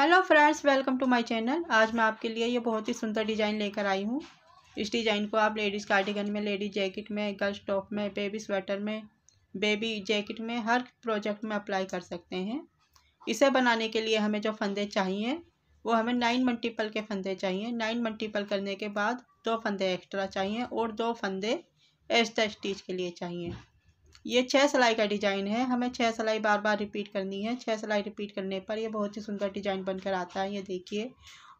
hello friends welcome to my channel आज मैं आपके लिए ये बहुत ही सुंदर डिज़ाइन लेकर आई हूँ इस डिज़ाइन को आप लेडीज़ कार्डिगन में लेडीज़ जैकेट में गर्ल्स टॉप में बेबी स्वेटर में बेबी जैकेट में हर प्रोजेक्ट में अप्लाई कर सकते हैं इसे बनाने के लिए हमें जो फंदे चाहिए वो हमें नाइन मल्टीपल के फंदे चाहिए नाइन मल्टीपल करने के बाद दो फंदे एक्स्ट्रा चाहिए और दो फंदे एस्टा स्टिच के लिए चाहिए ये छः सिलाई का डिजाइन है हमें छः सिलाई बार बार रिपीट करनी है छः सिलाई रिपीट करने पर ये बहुत ही सुंदर डिजाइन बनकर आता है ये देखिए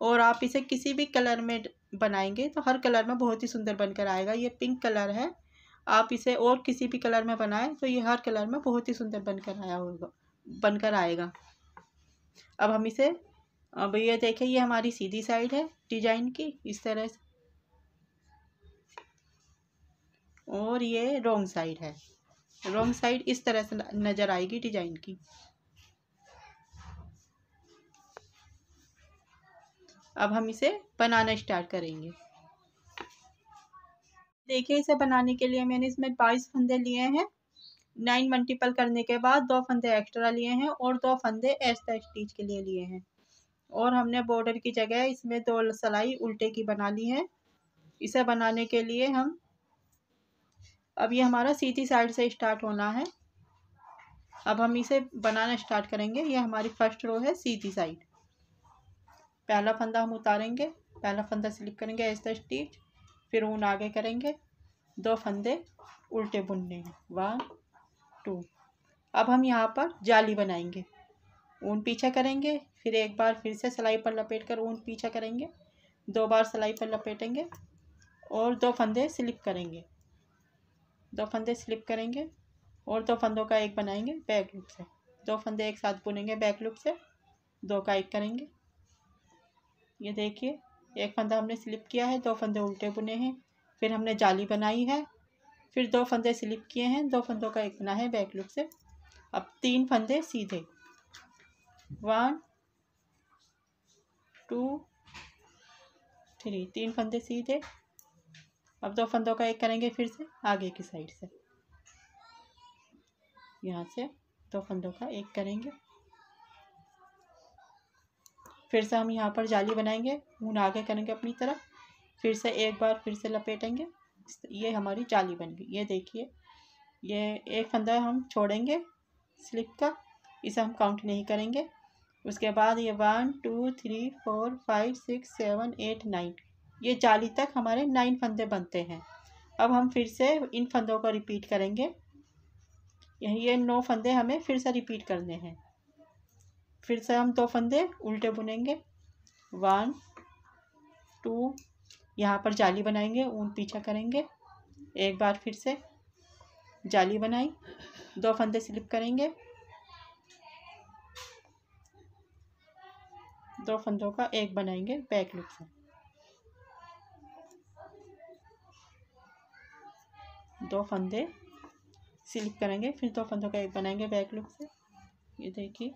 और आप इसे किसी भी कलर में बनाएंगे तो हर कलर में बहुत ही सुंदर बनकर आएगा ये पिंक कलर है आप इसे और किसी भी कलर में बनाएं तो ये हर कलर में बहुत ही सुंदर बनकर आया होगा बनकर आएगा अब हम इसे अब ये देखें ये हमारी सीधी साइड है डिजाइन की इस तरह से और ये रॉन्ग साइड है रॉन्ग साइड इस तरह से नज़र आएगी डिजाइन की अब हम इसे बनाना स्टार्ट करेंगे देखिए इसे बनाने के लिए मैंने इसमें बाईस फंदे लिए हैं नाइन मल्टीपल करने के बाद दो फंदे एक्स्ट्रा लिए हैं और दो फंदे एस्ता स्टीच के लिए लिए हैं और हमने बॉर्डर की जगह इसमें दो सलाई उल्टे की बना ली है इसे बनाने के लिए हम अब ये हमारा सीधी साइड से स्टार्ट होना है अब हम इसे बनाना स्टार्ट करेंगे ये हमारी फर्स्ट रो है सीधी साइड पहला फंदा हम उतारेंगे पहला फंदा स्लिप करेंगे ऐसा स्टिच फिर ऊन आगे करेंगे दो फंदे उल्टे बुनने हैं वन टू अब हम यहाँ पर जाली बनाएंगे ऊन पीछा करेंगे फिर एक बार फिर से सिलाई पर लपेट कर ऊन पीछा करेंगे दो बार सिलाई पर लपेटेंगे और दो फंदे स्लिप करेंगे दो फंदे स्लिप करेंगे और दो फंदों का एक बनाएंगे बैक लूप से दो फंदे एक साथ बुनेंगे बैक लूप से दो का एक करेंगे ये देखिए एक फंदा हमने स्लिप किया है दो फंदे उल्टे बुने हैं फिर हमने जाली बनाई है फिर दो फंदे स्लिप किए हैं दो फंदों का एक बना है बैक लूप से अब तीन फंदे सीधे वन टू थ्री तीन फंदे सीधे अब दो फंदों का एक करेंगे फिर से आगे की साइड से यहाँ से दो फंदों का एक करेंगे फिर से हम यहाँ पर जाली बनाएंगे ऊन आगे करेंगे अपनी तरफ फिर से एक बार फिर से लपेटेंगे ये हमारी जाली बन गई ये देखिए ये एक फंदा हम छोड़ेंगे स्लिप का इसे हम काउंट नहीं करेंगे उसके बाद ये one two three four five six seven eight nine ये जाली तक हमारे नाइन फंदे बनते हैं अब हम फिर से इन फंदों को रिपीट करेंगे ये नौ फंदे हमें फिर से रिपीट करने हैं फिर से हम दो फंदे उल्टे बुनेंगे वन टू यहाँ पर जाली बनाएंगे ऊन पीछा करेंगे एक बार फिर से जाली बनाई दो फंदे स्लिप करेंगे दो फंदों का एक बनाएंगे बैक लुक से दो फंदे स्लिप करेंगे फिर दो फंदों का एक बनाएंगे बैक लुक से ये देखिए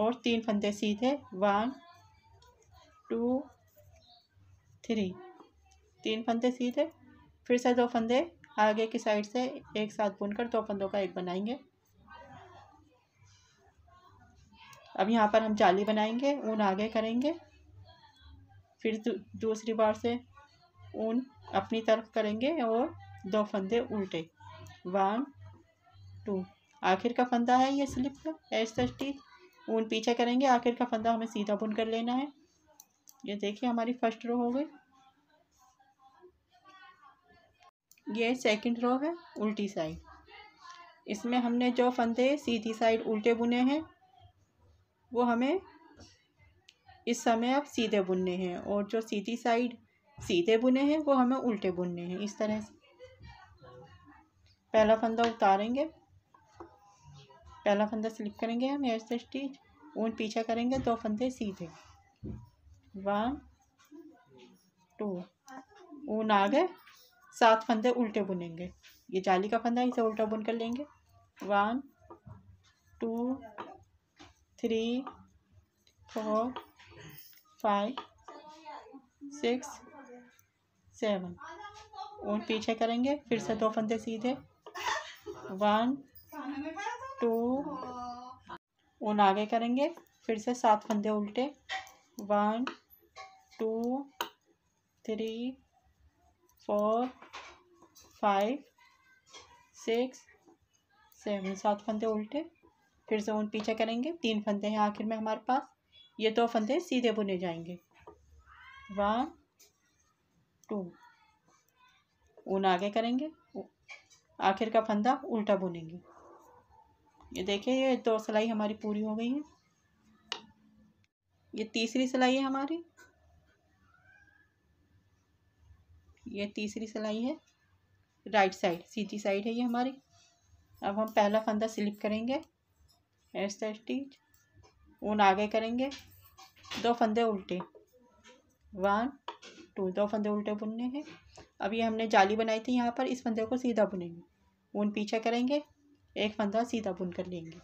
और तीन फंदे सीधे वन टू थ्री तीन फंदे सीधे फिर से दो फंदे आगे की साइड से एक साथ बुनकर दो फंदों का एक बनाएंगे अब यहाँ पर हम जाली बनाएंगे ऊन आगे करेंगे फिर दूसरी बार से ऊन अपनी तरफ करेंगे और दो फंदे उल्टे वन टू आखिर का फंदा है ये स्लिप का एस तस्टी ऊन पीछे करेंगे आखिर का फंदा हमें सीधा बुन कर लेना है ये देखिए हमारी फर्स्ट रो हो गई ये सेकंड रो है उल्टी साइड इसमें हमने जो फंदे सीधी साइड उल्टे बुने हैं वो हमें इस समय अब सीधे बुनने हैं और जो सीधी साइड सीधे बुने हैं वो हमें उल्टे बुनने हैं इस तरह से पहला फंदा उतारेंगे पहला फंदा स्लिप करेंगे हम एयर से स्टिच ऊन पीछा करेंगे दो फंदे सीधे वन टू ऊन आ गए सात फंदे उल्टे बुनेंगे ये जाली का फंदा इसे उल्टा बुन कर लेंगे one two three four five six seven ऊन पीछे करेंगे फिर से दो फंदे सीधे वन टू ऊन आगे करेंगे फिर से सात फंदे उल्टे one two three four five six seven सात फंदे उल्टे फिर से ऊन पीछे करेंगे तीन फंदे हैं आखिर में हमारे पास ये दो फंदे सीधे बुने जाएंगे वन टू ऊन आगे करेंगे आखिर का फंदा उल्टा बुनेंगे ये देखिए ये दो सिलाई हमारी पूरी हो गई है ये तीसरी सिलाई है हमारी ये तीसरी सिलाई है राइट साइड सीधी साइड है ये हमारी अब हम पहला फंदा स्लिप करेंगे ऐसा स्टिच ऊन आगे करेंगे दो फंदे उल्टे वन टू दो फंदे उल्टे बुनने हैं अब ये हमने जाली बनाई थी यहाँ पर इस फंदे को सीधा बुनेंगे ऊन पीछे करेंगे एक फंदा सीधा बुन कर लेंगे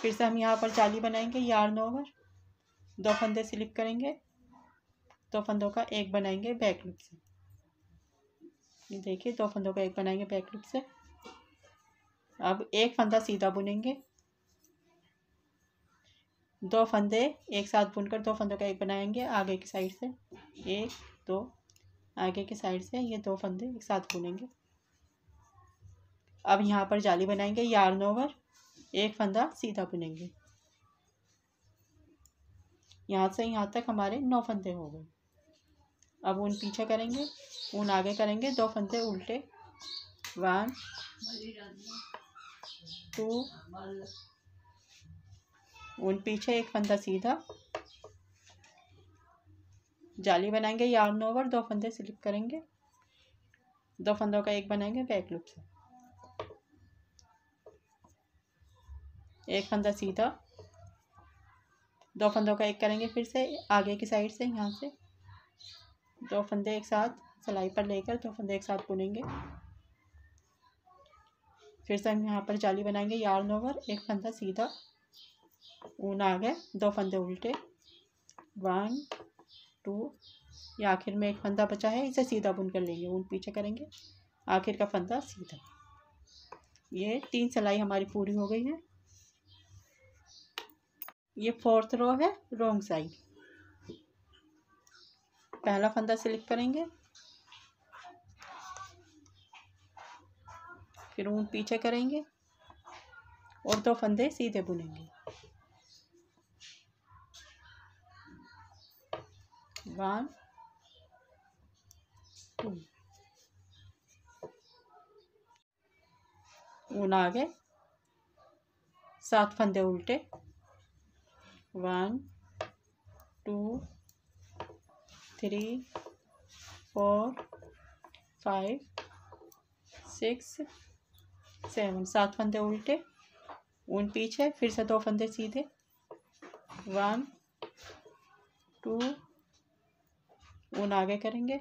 फिर से हम यहाँ पर जाली बनाएंगे यार्न ओवर दो फंदे स्लिप करेंगे दो फंदों का एक बनाएंगे बैक लुप से ये देखिए दो फंदों का एक बनाएंगे बैक लुप से अब एक फंदा सीधा बुनेंगे दो फंदे एक साथ बुनकर दो फंदों का एक बनाएंगे आगे की साइड से एक दो आगे की साइड से ये दो फंदे एक साथ बुनेंगे अब यहाँ पर जाली बनाएंगे यार्न ओवर एक फंदा सीधा बुनेंगे यहाँ से यहाँ तक हमारे नौ फंदे हो गए अब ऊन पीछे करेंगे ऊन आगे करेंगे दो फंदे उल्टे वन टू उन पीछे एक फंदा सीधा जाली बनाएंगे यार्न ओवर दो फंदे स्लिप करेंगे दो फंदों का एक बनाएंगे बैक लूप से एक फंदा सीधा दो फंदों का एक करेंगे फिर से आगे की साइड से यहाँ से दो फंदे एक साथ सिलाई पर लेकर दो फंदे एक साथ बुनेंगे फिर से हम यहाँ पर जाली बनाएंगे यार्न ओवर एक फंदा सीधा ऊन आ गए दो फंदे उल्टे वन टू ये आखिर में एक फंदा बचा है इसे सीधा बुन कर लेंगे ऊन पीछे करेंगे आखिर का फंदा सीधा ये तीन सिलाई हमारी पूरी हो गई है ये फोर्थ रो है रोंग साइड पहला फंदा सिलेक्ट करेंगे फिर ऊन पीछे करेंगे और दो फंदे सीधे बुनेंगे वन टू ऊन आ गए सात फंदे उल्टे one two three four five six seven सात फंदे उल्टे ऊन पीछे फिर से दो फंदे सीधे वन टू ऊन आगे करेंगे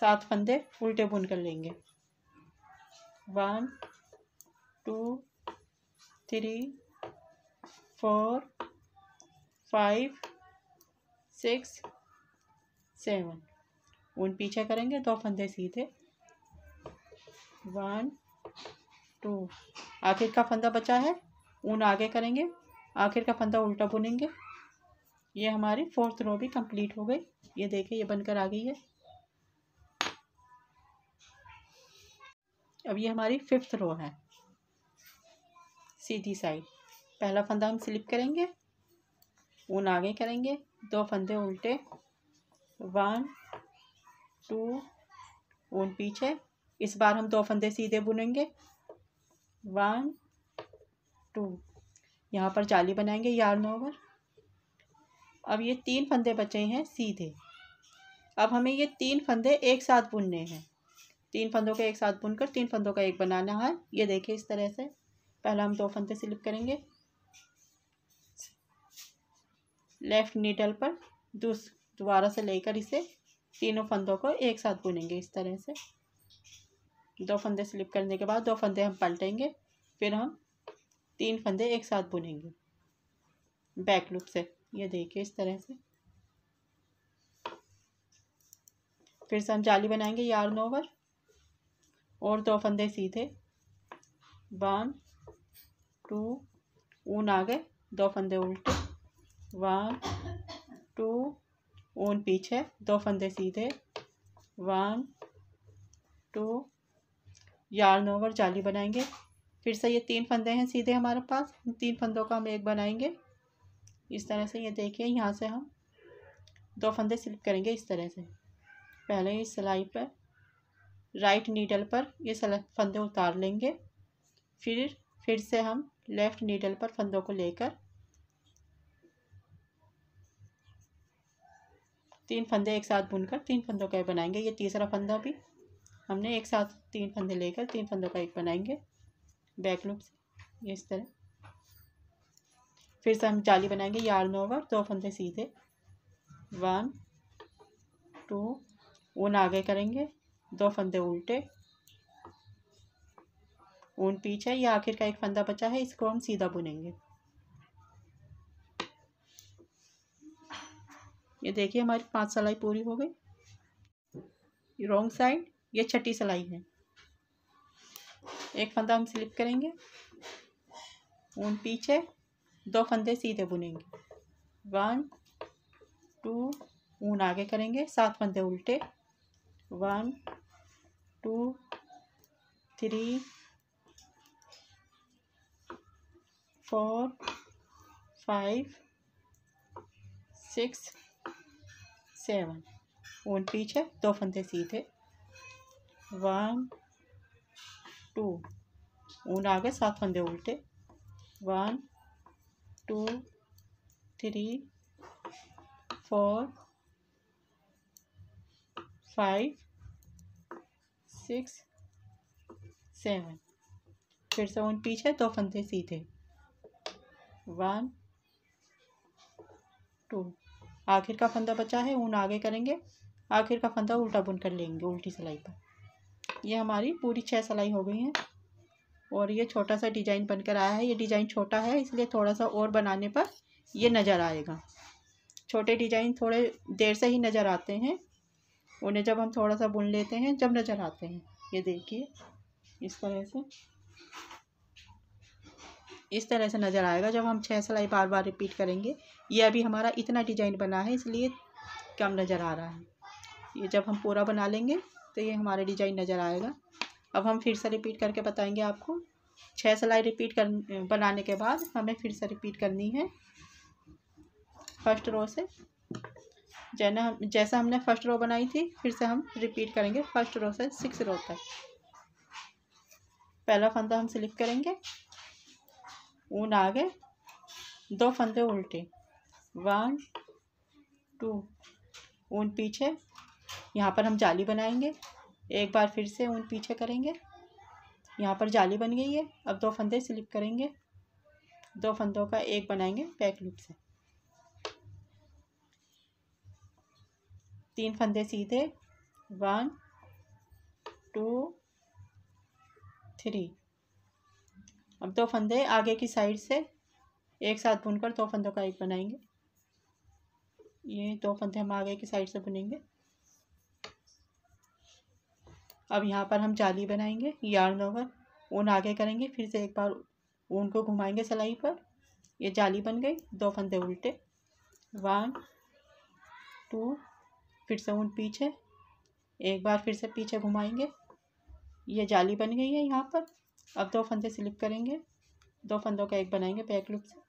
सात फंदे उल्टे बुन कर लेंगे one two three four five six seven ऊन पीछे करेंगे दो फंदे सीधे वन टू आखिर का फंदा बचा है ऊन आगे करेंगे आखिर का फंदा उल्टा बुनेंगे ये हमारी फोर्थ रो भी कंप्लीट हो गई ये देखें ये बनकर आ गई है अब ये हमारी फिफ्थ रो है सीधी साइड पहला फंदा हम स्लिप करेंगे ऊन आगे करेंगे दो फंदे उल्टे वन टू ऊन पीछे इस बार हम दो फंदे सीधे बुनेंगे वन टू यहाँ पर जाली बनाएंगे यार्न ओवर अब ये तीन फंदे बचे हैं सीधे अब हमें ये तीन फंदे एक साथ बुनने हैं तीन फंदों को एक साथ बुनकर तीन फंदों का एक बनाना है ये देखिए इस तरह से पहला हम दो फंदे स्लिप करेंगे लेफ़्ट नीडल पर दूस दोबारा से लेकर इसे तीनों फंदों को एक साथ बुनेंगे इस तरह से दो फंदे स्लिप करने के बाद दो फंदे हम पलटेंगे फिर हम तीन फंदे एक साथ बुनेंगे बैक लूप से ये देखिए इस तरह से फिर से हम जाली बनाएंगे यार्न ओवर और दो फंदे सीधे वन टू ऊन आ गए दो फंदे उल्टे वन टू ऊन पीछे दो फंदे सीधे वन टू यार्न ओवर जाली बनाएंगे फिर से ये तीन फंदे हैं सीधे हमारे पास तीन फंदों का हम एक बनाएंगे इस तरह से ये देखिए यहाँ से हम दो फंदे स्लिप करेंगे इस तरह से पहले इस सिलाई पर राइट नीडल पर ये फंदे उतार लेंगे फिर फिर से हम लेफ़्ट नीडल पर फंदों को लेकर तीन फंदे एक साथ बुनकर तीन फंदों का एक बनाएंगे ये तीसरा फंदा भी हमने एक साथ तीन फंदे लेकर तीन फंदों का एक बनाएंगे बैक लूप से इस तरह फिर से हम जाली बनाएंगे यार्न ओवर दो फंदे सीधे वन टू ऊन आगे करेंगे दो फंदे उल्टे ऊन पीछे ये आखिर का एक फंदा बचा है इसको हम सीधा बुनेंगे ये देखिए हमारी पांच सलाई पूरी हो गई रोंग साइड ये छठी सलाई है एक फंदा हम स्लिप करेंगे ऊन पीछे दो फंदे सीधे बुनेंगे वन टू ऊन आगे करेंगे सात फंदे उल्टे one two three four five six seven ऊन पीछे दो फंदे सीधे वन टू ऊन आगे सात फंदे उल्टे one two three four five six seven फिर से उन पीछे दो फंदे सीधे वन टू आखिर का फंदा बचा है ऊन आगे करेंगे आखिर का फंदा उल्टा बुन कर लेंगे उल्टी सिलाई पर यह हमारी पूरी छः सिलाई हो गई हैं और ये छोटा सा डिजाइन बनकर आया है ये डिजाइन छोटा है इसलिए थोड़ा सा और बनाने पर ये नज़र आएगा छोटे डिजाइन थोड़े देर से ही नज़र आते हैं उन्हें जब हम थोड़ा सा बुन लेते हैं जब नज़र आते हैं ये देखिए इस तरह से इस तरह से नज़र आएगा जब हम छः सिलाई बार बार रिपीट करेंगे ये अभी हमारा इतना डिजाइन बना है इसलिए कम नज़र आ रहा है ये जब हम पूरा बना लेंगे तो ये हमारा डिजाइन नज़र आएगा अब हम फिर से रिपीट करके बताएंगे आपको छः सिलाई रिपीट कर बनाने के बाद हमें फिर से रिपीट करनी है फर्स्ट रो से जैना हम जैसा हमने फर्स्ट रो बनाई थी फिर से हम रिपीट करेंगे फर्स्ट रो से सिक्स रो तक पहला फंदा हम स्लिप करेंगे ऊन आगे दो फंदे उल्टे वन टू ऊन पीछे यहाँ पर हम जाली बनाएंगे एक बार फिर से ऊन पीछे करेंगे यहाँ पर जाली बन गई है अब दो फंदे स्लिप करेंगे दो फंदों का एक बनाएंगे बैक लूप से तीन फंदे सीधे वन टू थ्री अब दो फंदे आगे की साइड से एक साथ बुनकर दो फंदों का एक बनाएंगे ये दो फंदे हम आगे की साइड से बुनेंगे अब यहाँ पर हम जाली बनाएंगे यार्न ओवर ऊन आगे करेंगे फिर से एक बार ऊन को घुमाएंगे सिलाई पर ये जाली बन गई दो फंदे उल्टे वन टू फिर से ऊन पीछे एक बार फिर से पीछे घुमाएंगे ये जाली बन गई है यहाँ पर अब दो फंदे स्लिप करेंगे दो फंदों का एक बनाएंगे बैक लूप से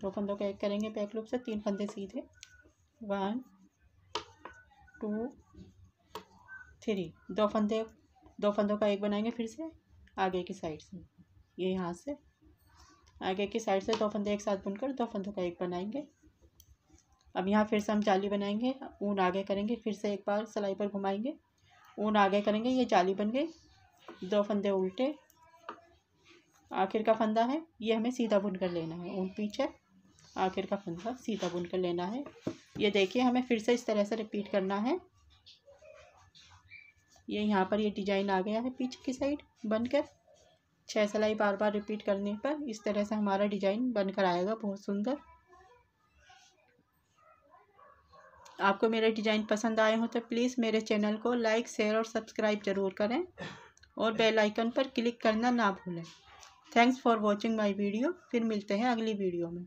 दो फंदों का एक करेंगे बैक लूप से तीन फंदे सीधे वन टू थ्री दो फंदे दो फंदों का एक बनाएंगे फिर से आगे की साइड से ये यहाँ से आगे की साइड से दो फंदे एक साथ बुनकर दो फंदों का एक बनाएंगे अब यहाँ फिर से हम जाली बनाएंगे ऊन आगे करेंगे फिर से एक बार सिलाई पर घुमाएंगे ऊन आगे करेंगे ये जाली बन गई दो फंदे उल्टे आखिर का फंदा है ये हमें सीधा बुन कर लेना है ऊन पीछे आखिर का फंदा सीधा बुन कर लेना है ये देखिए हमें फिर से इस तरह से रिपीट करना है ये यहाँ पर ये डिजाइन आ गया है पीछे की साइड बनकर छः सिलाई बार बार रिपीट करने पर इस तरह से हमारा डिजाइन बनकर आएगा बहुत सुंदर आपको मेरे डिजाइन पसंद आए हों तो प्लीज़ मेरे चैनल को लाइक शेयर और सब्सक्राइब ज़रूर करें और बेल आइकन पर क्लिक करना ना भूलें thanks for watching my video फिर मिलते हैं अगली वीडियो में